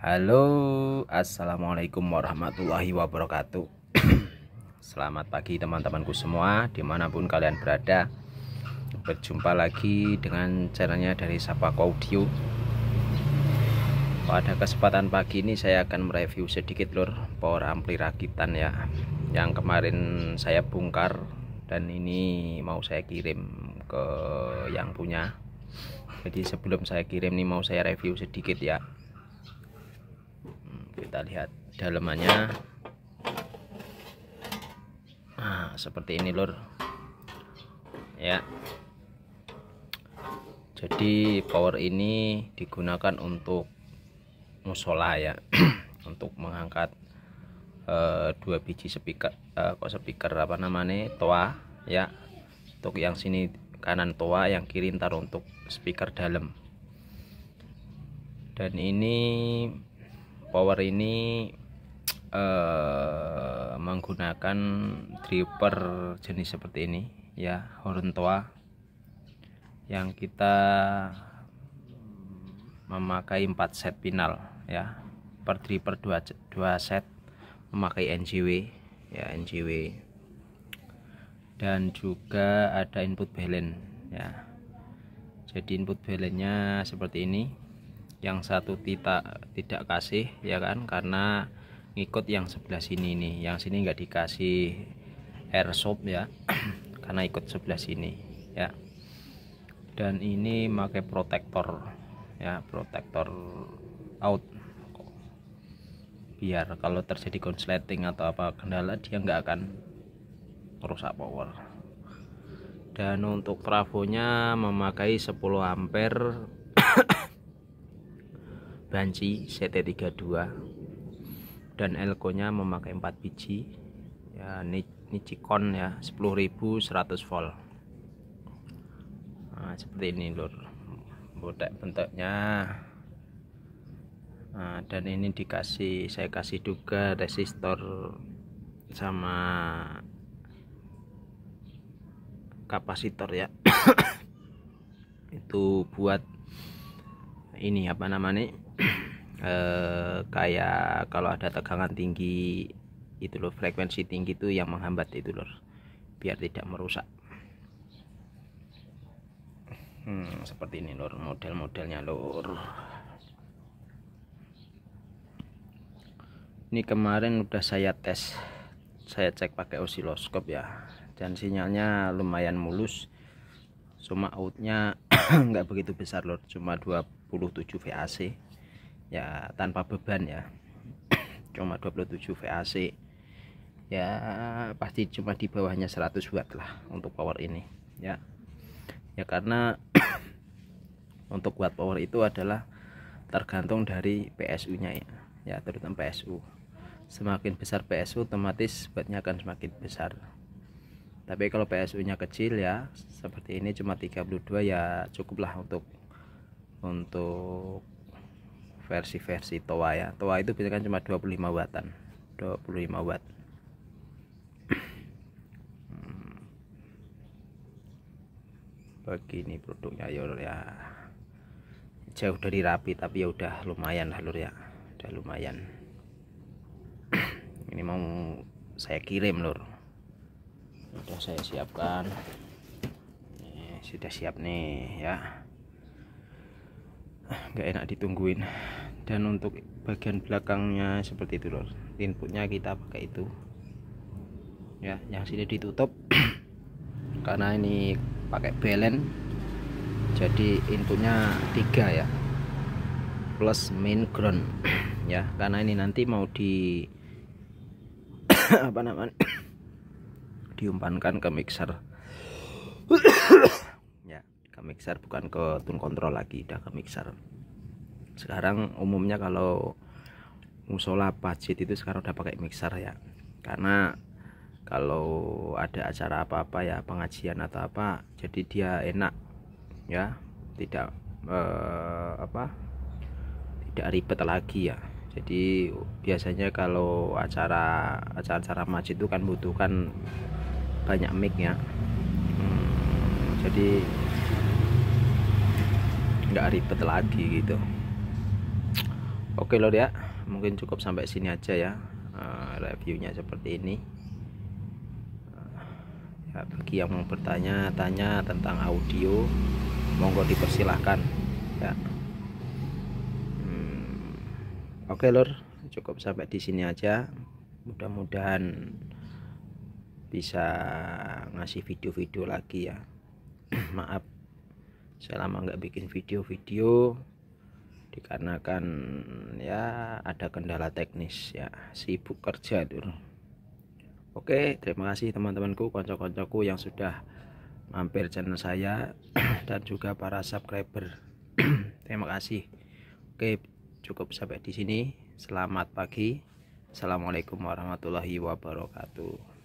Halo, assalamualaikum warahmatullahi wabarakatuh. Selamat pagi teman-temanku semua, dimanapun kalian berada. Berjumpa lagi dengan channelnya dari Sapa Audio. Pada kesempatan pagi ini saya akan mereview sedikit lur power ampli rakitan ya, yang kemarin saya bongkar dan ini mau saya kirim ke yang punya. Jadi sebelum saya kirim nih mau saya review sedikit ya kita lihat dalamannya nah, seperti ini lur ya jadi power ini digunakan untuk musola ya untuk mengangkat uh, dua biji speaker uh, kok speaker apa namanya toa ya untuk yang sini kanan toa yang kiri ntar untuk speaker dalam dan ini power ini eh, menggunakan dripper jenis seperti ini ya horn tua yang kita memakai empat set final ya per dripper dua 2 set memakai NGW ya NGW dan juga ada input balance ya jadi input balance nya seperti ini yang satu tidak tidak kasih ya kan karena ngikut yang sebelah sini nih yang sini nggak dikasih airsoft ya karena ikut sebelah sini ya dan ini pakai protektor ya protektor out biar kalau terjadi konsleting atau apa kendala dia nggak akan rusak power dan untuk trafonya memakai 10 ampere banci CT32 dan elko-nya memakai 4 biji ya Nichicon ya 10.100 volt nah, seperti ini lur botek bentuknya nah, dan ini dikasih saya kasih juga resistor sama kapasitor ya itu buat ini apa namanya e, kayak kalau ada tegangan tinggi itu loh frekuensi tinggi itu yang menghambat itu loh biar tidak merusak hmm, seperti ini lor model-modelnya lor ini kemarin udah saya tes saya cek pakai osiloskop ya dan sinyalnya lumayan mulus cuma outnya nggak begitu besar lor cuma 27 VAC ya tanpa beban ya cuma 27 VAC ya pasti cuma di bawahnya 100 watt lah untuk power ini ya ya karena untuk watt power itu adalah tergantung dari PSU nya ya ya terutama PSU semakin besar PSU otomatis wattnya akan semakin besar tapi kalau PSU nya kecil ya seperti ini cuma 32 ya cukuplah untuk untuk versi-versi toa ya toa itu biasanya kan cuma 25 wattan 25 watt begini produknya ya ya jauh dari rapi tapi ya udah lumayan lah ya udah lumayan ini mau saya kirim lor sudah saya siapkan ini sudah siap nih ya ah, nggak enak ditungguin dan untuk bagian belakangnya seperti itu loh inputnya kita pakai itu ya yang sini ditutup karena ini pakai belen jadi inputnya tiga ya plus main ground ya karena ini nanti mau di apa namanya diumpankan ke mixer ya ke mixer bukan ke tune control lagi udah ke mixer sekarang umumnya kalau musola budget itu sekarang udah pakai mixer ya karena kalau ada acara apa-apa ya pengajian atau apa jadi dia enak ya tidak eh, apa tidak ribet lagi ya jadi biasanya kalau acara acara-acara masjid itu kan butuhkan banyak mic ya hmm, jadi nggak ribet lagi gitu oke lor ya mungkin cukup sampai sini aja ya eh, reviewnya seperti ini eh, ya, bagi yang mau bertanya tanya tentang audio monggo dipersilahkan ya hmm, oke lor cukup sampai di sini aja mudah-mudahan bisa ngasih video-video lagi ya maaf saya lama nggak bikin video-video dikarenakan ya ada kendala teknis ya sibuk kerja dulu oke terima kasih teman-temanku konco-koncoku yang sudah mampir channel saya dan juga para subscriber terima kasih oke cukup sampai di sini selamat pagi assalamualaikum warahmatullahi wabarakatuh